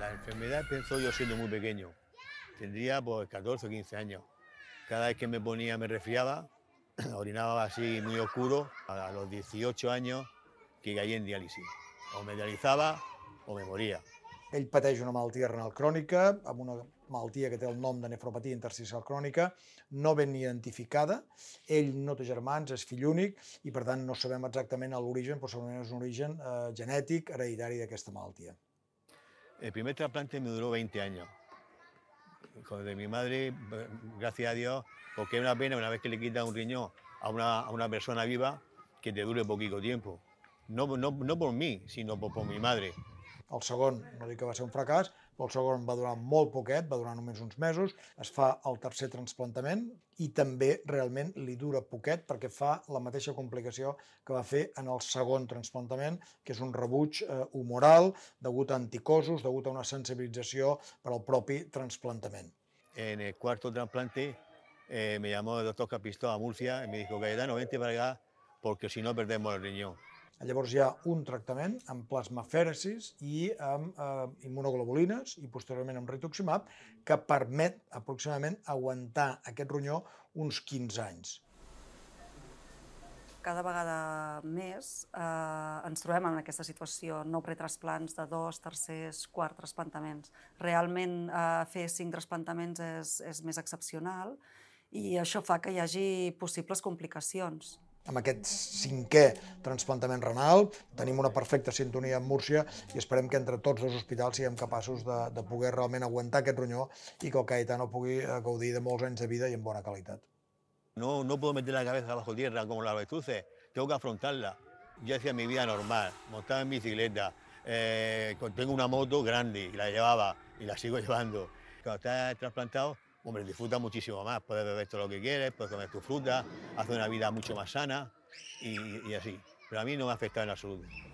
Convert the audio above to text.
La enfermedad empezó yo siendo muy pequeño. Tendría pues 14 o 15 años. Cada vez que me ponía me resfriaba, orinaba así muy oscuro. A los 18 años que caí en diálisis. O me dializaba o me moria. Ell pateix una malaltia renal crònica, amb una malaltia que té el nom de nefropatia intersticial crònica, no ben identificada. Ell no té germans, és fill únic, i per tant no sabem exactament l'origen, però segurament és un origen eh, genètic, hereditari d'aquesta malaltia. El primer trasplante me duró 20 años. Con de mi madre, gracias a Dios, porque es una pena una vez que le quitas un riñón a una, persona viva que te dure poquito tiempo. No, por mí, sino por mi madre. El segon, no dic que va ser un fracàs, però el segon va durar molt poquet, va durar només uns mesos, es fa el tercer transplantament i també realment li dura poquet perquè fa la mateixa complicació que va fer en el segon transplantament, que és un rebuig eh, humoral degut a anticossos, degut a una sensibilització per al propi transplantament. En el quarto transplante eh, me llamó el doctor Capistó a Murcia y me dijo, de vente para acá porque si no perdemos el riñón. Llavors hi ha un tractament amb plasmaferesis i amb eh, immunoglobulines i posteriorment amb rituximab que permet aproximadament aguantar aquest ronyó uns 15 anys. Cada vegada més eh, ens trobem en aquesta situació, no pretransplants de dos, tercers, quart trasplantaments. Realment eh, fer cinc trasplantaments és, és més excepcional i això fa que hi hagi possibles complicacions amb aquest cinquè transplantament renal. Tenim una perfecta sintonia amb Múrcia i esperem que entre tots els hospitals siguem capaços de, de poder realment aguantar aquest ronyó i que el Caetano pugui eh, gaudir de molts anys de vida i en bona qualitat. No, no puedo meter la cabeza bajo tierra como la avestruces, tengo que afrontarla. Yo hacía mi vida normal, montaba en bicicleta, eh, tengo una moto grande y la llevaba y la sigo llevando. Cuando estás trasplantado, hombre, disfruta muchísimo más, puedes beber todo lo que quieres, puedes comer tu fruta, hace una vida mucho más sana y, y así. Pero a mí no me ha afectado en absoluto.